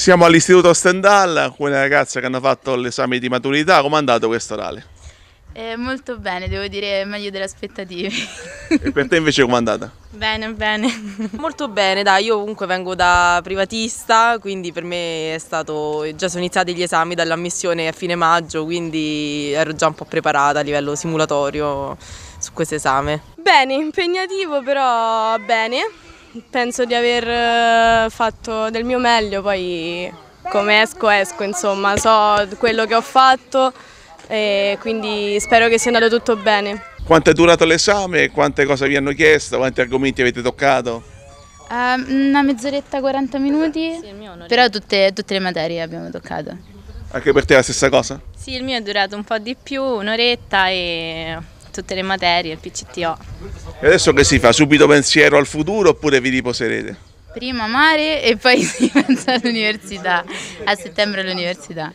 Siamo all'istituto Stendhal alcune ragazze che hanno fatto l'esame di maturità. Come è andato questo orale? Eh, molto bene, devo dire meglio delle aspettative. E per te invece com'è andata? Bene, bene. Molto bene, dai, io comunque vengo da privatista, quindi per me è stato, già sono iniziati gli esami dall'ammissione a fine maggio, quindi ero già un po' preparata a livello simulatorio su questo esame. Bene, impegnativo però bene penso di aver eh, fatto del mio meglio, poi come esco esco, insomma, so quello che ho fatto e quindi spero che sia andato tutto bene. Quanto è durato l'esame? Quante cose vi hanno chiesto? Quanti argomenti avete toccato? Ehm, una mezz'oretta, 40 minuti, però tutte, tutte le materie abbiamo toccato. Anche per te la stessa cosa? Sì, il mio è durato un po' di più, un'oretta e tutte le materie, il PCTO. E adesso che si fa? Subito pensiero al futuro oppure vi riposerete? Prima mare e poi si pensa all'università, a settembre all'università.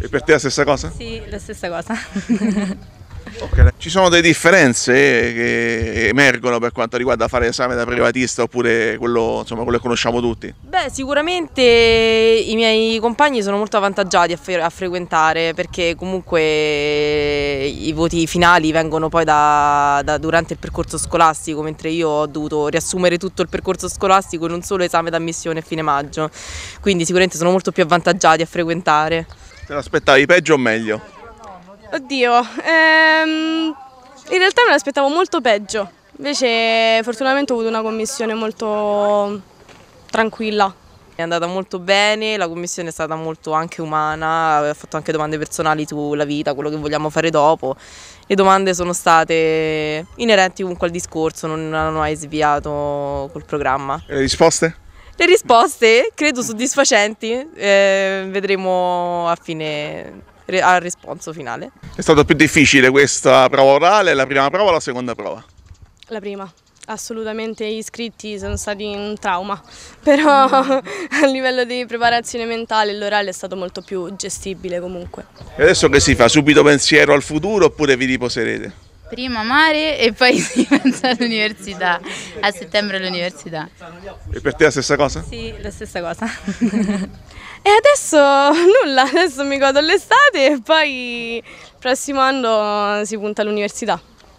E per te la stessa cosa? Sì, la stessa cosa. Okay. Ci sono delle differenze che emergono per quanto riguarda fare esame da privatista oppure quello, insomma, quello che conosciamo tutti? Beh, sicuramente i miei compagni sono molto avvantaggiati a, fre a frequentare perché comunque i voti finali vengono poi da, da durante il percorso scolastico, mentre io ho dovuto riassumere tutto il percorso scolastico in un solo esame d'ammissione a fine maggio. Quindi sicuramente sono molto più avvantaggiati a frequentare. Te l'aspettavi peggio o meglio? Oddio, ehm, in realtà me l'aspettavo molto peggio, invece fortunatamente ho avuto una commissione molto tranquilla. È andata molto bene, la commissione è stata molto anche umana, ha fatto anche domande personali sulla vita, quello che vogliamo fare dopo. Le domande sono state inerenti comunque al discorso, non hanno mai sviato col programma. E le risposte? Le risposte credo soddisfacenti, eh, vedremo a fine al risponso finale. È stata più difficile questa prova orale, la prima prova o la seconda prova? La prima. Assolutamente gli iscritti sono stati un trauma, però a livello di preparazione mentale l'orale è stato molto più gestibile comunque. E adesso che si fa? Subito pensiero al futuro oppure vi riposerete? Prima mare e poi si pensa all'università, a settembre all'università. E per te la stessa cosa? Sì, la stessa cosa. e adesso nulla, adesso mi godo l'estate e poi il prossimo anno si punta all'università.